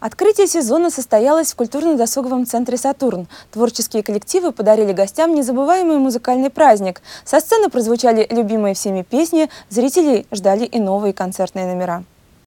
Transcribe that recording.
Открытие сезона состоялось в культурно-досуговом центре «Сатурн». Творческие коллективы подарили гостям незабываемый музыкальный праздник. Со сцены прозвучали любимые всеми песни, зрителей ждали и новые концертные номера.